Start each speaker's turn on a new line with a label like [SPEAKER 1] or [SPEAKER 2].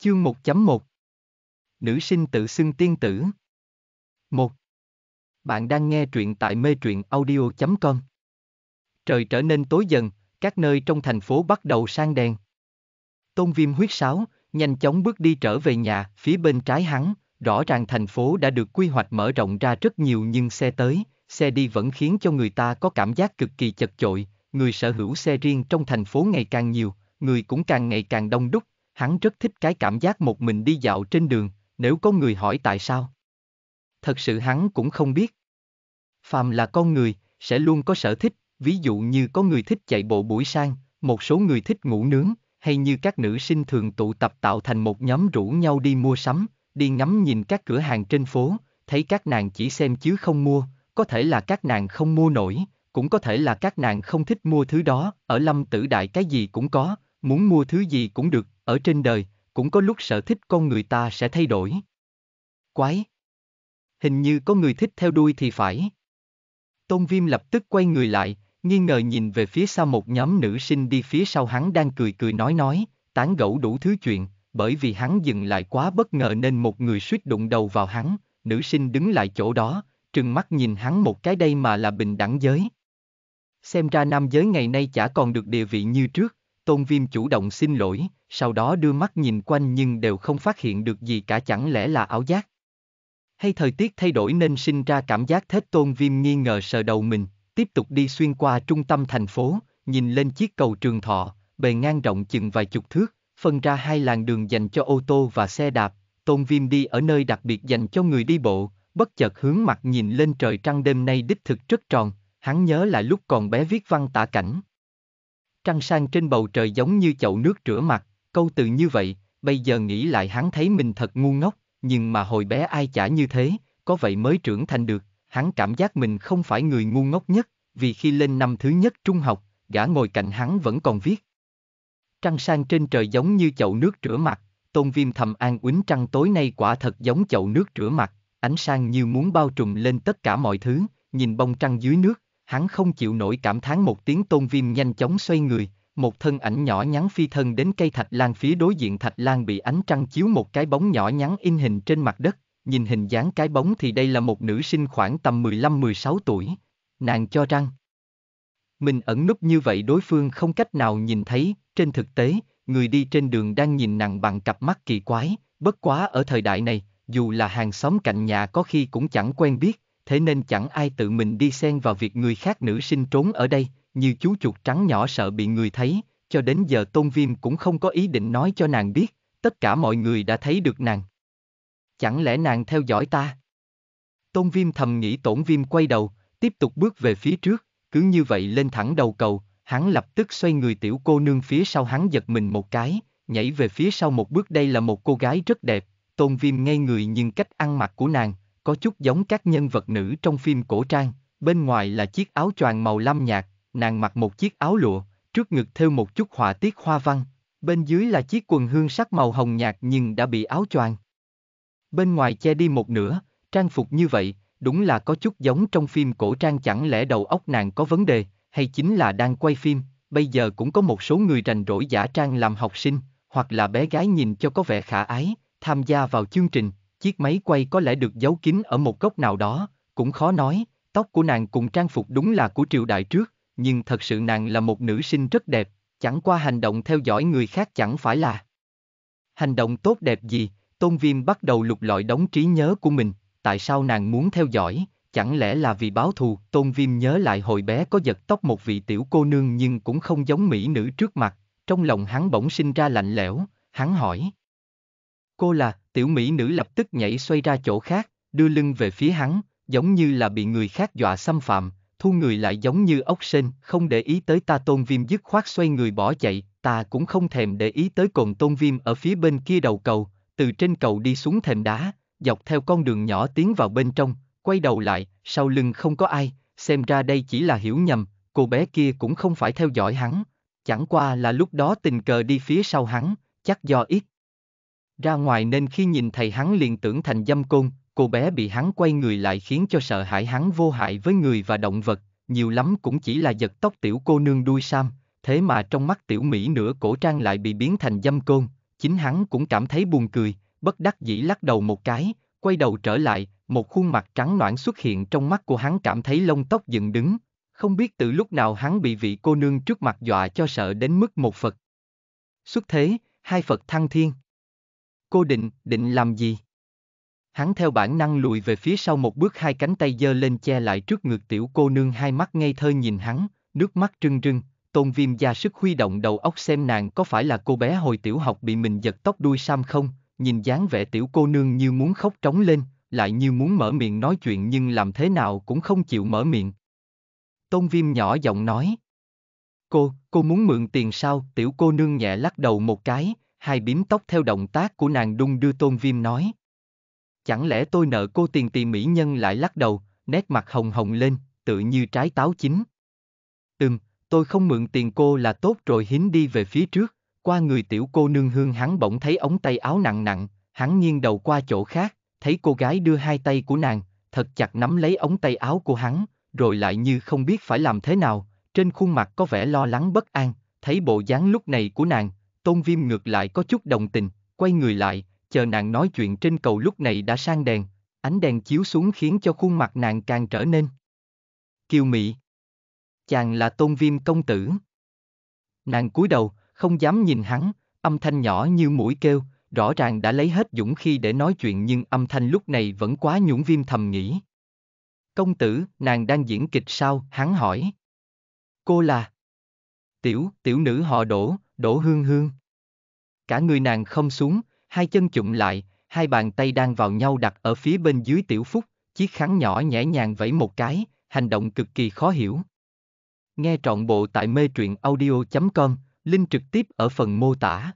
[SPEAKER 1] Chương 1.1 Nữ sinh tự xưng tiên tử 1. Bạn đang nghe truyện tại mê truyện audio.com Trời trở nên tối dần, các nơi trong thành phố bắt đầu sang đèn. Tôn viêm huyết sáo, nhanh chóng bước đi trở về nhà, phía bên trái hắn, rõ ràng thành phố đã được quy hoạch mở rộng ra rất nhiều nhưng xe tới, xe đi vẫn khiến cho người ta có cảm giác cực kỳ chật chội, người sở hữu xe riêng trong thành phố ngày càng nhiều, người cũng càng ngày càng đông đúc, hắn rất thích cái cảm giác một mình đi dạo trên đường, nếu có người hỏi tại sao. Thật sự hắn cũng không biết. Phàm là con người, sẽ luôn có sở thích, ví dụ như có người thích chạy bộ buổi sang, một số người thích ngủ nướng, hay như các nữ sinh thường tụ tập tạo thành một nhóm rủ nhau đi mua sắm, đi ngắm nhìn các cửa hàng trên phố, thấy các nàng chỉ xem chứ không mua, có thể là các nàng không mua nổi, cũng có thể là các nàng không thích mua thứ đó, ở lâm tử đại cái gì cũng có, muốn mua thứ gì cũng được, ở trên đời, cũng có lúc sở thích con người ta sẽ thay đổi. Quái! Hình như có người thích theo đuôi thì phải. Tôn Viêm lập tức quay người lại, nghi ngờ nhìn về phía sau một nhóm nữ sinh đi phía sau hắn đang cười cười nói nói, tán gẫu đủ thứ chuyện, bởi vì hắn dừng lại quá bất ngờ nên một người suýt đụng đầu vào hắn, nữ sinh đứng lại chỗ đó, trừng mắt nhìn hắn một cái đây mà là bình đẳng giới. Xem ra nam giới ngày nay chả còn được địa vị như trước. Tôn Viêm chủ động xin lỗi, sau đó đưa mắt nhìn quanh nhưng đều không phát hiện được gì cả chẳng lẽ là ảo giác. Hay thời tiết thay đổi nên sinh ra cảm giác thết Tôn Viêm nghi ngờ sờ đầu mình, tiếp tục đi xuyên qua trung tâm thành phố, nhìn lên chiếc cầu trường thọ, bề ngang rộng chừng vài chục thước, phân ra hai làn đường dành cho ô tô và xe đạp, Tôn Viêm đi ở nơi đặc biệt dành cho người đi bộ, bất chợt hướng mặt nhìn lên trời trăng đêm nay đích thực rất tròn, hắn nhớ lại lúc còn bé viết văn tả cảnh, trăng sang trên bầu trời giống như chậu nước rửa mặt, câu từ như vậy, bây giờ nghĩ lại hắn thấy mình thật ngu ngốc, nhưng mà hồi bé ai chả như thế, có vậy mới trưởng thành được, hắn cảm giác mình không phải người ngu ngốc nhất, vì khi lên năm thứ nhất trung học, gã ngồi cạnh hắn vẫn còn viết. Trăng sang trên trời giống như chậu nước rửa mặt, tôn viêm thầm an uýnh trăng tối nay quả thật giống chậu nước rửa mặt, ánh sang như muốn bao trùm lên tất cả mọi thứ, nhìn bông trăng dưới nước, hắn không chịu nổi cảm thán một tiếng tôn viêm nhanh chóng xoay người, một thân ảnh nhỏ nhắn phi thân đến cây thạch lan phía đối diện thạch lan bị ánh trăng chiếu một cái bóng nhỏ nhắn in hình trên mặt đất, nhìn hình dáng cái bóng thì đây là một nữ sinh khoảng tầm 15-16 tuổi, nàng cho rằng mình ẩn núp như vậy đối phương không cách nào nhìn thấy, trên thực tế, người đi trên đường đang nhìn nàng bằng cặp mắt kỳ quái, bất quá ở thời đại này, dù là hàng xóm cạnh nhà có khi cũng chẳng quen biết, thế nên chẳng ai tự mình đi xen vào việc người khác nữ sinh trốn ở đây, như chú chuột trắng nhỏ sợ bị người thấy, cho đến giờ Tôn Viêm cũng không có ý định nói cho nàng biết, tất cả mọi người đã thấy được nàng. Chẳng lẽ nàng theo dõi ta? Tôn Viêm thầm nghĩ Tổn Viêm quay đầu, tiếp tục bước về phía trước, cứ như vậy lên thẳng đầu cầu, hắn lập tức xoay người tiểu cô nương phía sau hắn giật mình một cái, nhảy về phía sau một bước đây là một cô gái rất đẹp, Tôn Viêm ngay người nhưng cách ăn mặc của nàng, có chút giống các nhân vật nữ trong phim cổ trang, bên ngoài là chiếc áo choàng màu lam nhạt, nàng mặc một chiếc áo lụa, trước ngực thêu một chút họa tiết hoa văn, bên dưới là chiếc quần hương sắc màu hồng nhạt nhưng đã bị áo choàng. Bên ngoài che đi một nửa, trang phục như vậy, đúng là có chút giống trong phim cổ trang chẳng lẽ đầu óc nàng có vấn đề, hay chính là đang quay phim, bây giờ cũng có một số người rành rỗi giả trang làm học sinh, hoặc là bé gái nhìn cho có vẻ khả ái, tham gia vào chương trình, Chiếc máy quay có lẽ được giấu kín ở một góc nào đó, cũng khó nói, tóc của nàng cùng trang phục đúng là của triều đại trước, nhưng thật sự nàng là một nữ sinh rất đẹp, chẳng qua hành động theo dõi người khác chẳng phải là hành động tốt đẹp gì, Tôn Viêm bắt đầu lục lọi đóng trí nhớ của mình, tại sao nàng muốn theo dõi, chẳng lẽ là vì báo thù, Tôn Viêm nhớ lại hồi bé có giật tóc một vị tiểu cô nương nhưng cũng không giống mỹ nữ trước mặt, trong lòng hắn bỗng sinh ra lạnh lẽo, hắn hỏi. Cô là, Tiểu mỹ nữ lập tức nhảy xoay ra chỗ khác, đưa lưng về phía hắn, giống như là bị người khác dọa xâm phạm, thu người lại giống như ốc sên, không để ý tới ta tôn viêm dứt khoát xoay người bỏ chạy, ta cũng không thèm để ý tới cồn tôn viêm ở phía bên kia đầu cầu, từ trên cầu đi xuống thềm đá, dọc theo con đường nhỏ tiến vào bên trong, quay đầu lại, sau lưng không có ai, xem ra đây chỉ là hiểu nhầm, cô bé kia cũng không phải theo dõi hắn, chẳng qua là lúc đó tình cờ đi phía sau hắn, chắc do ít ra ngoài nên khi nhìn thầy hắn liền tưởng thành dâm côn, cô bé bị hắn quay người lại khiến cho sợ hãi hắn vô hại với người và động vật, nhiều lắm cũng chỉ là giật tóc tiểu cô nương đuôi sam, thế mà trong mắt tiểu Mỹ nửa cổ trang lại bị biến thành dâm côn, chính hắn cũng cảm thấy buồn cười, bất đắc dĩ lắc đầu một cái, quay đầu trở lại, một khuôn mặt trắng noãn xuất hiện trong mắt của hắn cảm thấy lông tóc dựng đứng, không biết từ lúc nào hắn bị vị cô nương trước mặt dọa cho sợ đến mức một Phật. Xuất thế, hai Phật thăng thiên. Cô định, định làm gì? Hắn theo bản năng lùi về phía sau một bước hai cánh tay giơ lên che lại trước ngực tiểu cô nương hai mắt ngây thơ nhìn hắn, nước mắt trưng trưng, tôn viêm ra sức huy động đầu óc xem nàng có phải là cô bé hồi tiểu học bị mình giật tóc đuôi sam không, nhìn dáng vẻ tiểu cô nương như muốn khóc trống lên, lại như muốn mở miệng nói chuyện nhưng làm thế nào cũng không chịu mở miệng. Tôn viêm nhỏ giọng nói. Cô, cô muốn mượn tiền sao, tiểu cô nương nhẹ lắc đầu một cái, hai bím tóc theo động tác của nàng đung đưa tôn viêm nói. Chẳng lẽ tôi nợ cô tiền tì mỹ nhân lại lắc đầu, nét mặt hồng hồng lên, tự như trái táo chín. Ừm, tôi không mượn tiền cô là tốt rồi hín đi về phía trước, qua người tiểu cô nương hương hắn bỗng thấy ống tay áo nặng nặng, hắn nghiêng đầu qua chỗ khác, thấy cô gái đưa hai tay của nàng, thật chặt nắm lấy ống tay áo của hắn, rồi lại như không biết phải làm thế nào, trên khuôn mặt có vẻ lo lắng bất an, thấy bộ dáng lúc này của nàng, Tôn Viêm ngược lại có chút đồng tình, quay người lại, chờ nàng nói chuyện trên cầu lúc này đã sang đèn, ánh đèn chiếu xuống khiến cho khuôn mặt nàng càng trở nên kiều mỹ. Chàng là Tôn Viêm công tử. Nàng cúi đầu, không dám nhìn hắn, âm thanh nhỏ như mũi kêu, rõ ràng đã lấy hết dũng khi để nói chuyện nhưng âm thanh lúc này vẫn quá nhũng viêm thầm nghĩ. Công tử, nàng đang diễn kịch sao, hắn hỏi. Cô là... Tiểu, tiểu nữ họ đổ, đổ hương hương. Cả người nàng không xuống, hai chân chụm lại, hai bàn tay đang vào nhau đặt ở phía bên dưới tiểu phúc, chiếc khăn nhỏ nhẹ nhàng vẫy một cái, hành động cực kỳ khó hiểu. Nghe trọn bộ tại mê truyện audio.com, link trực tiếp ở phần mô tả.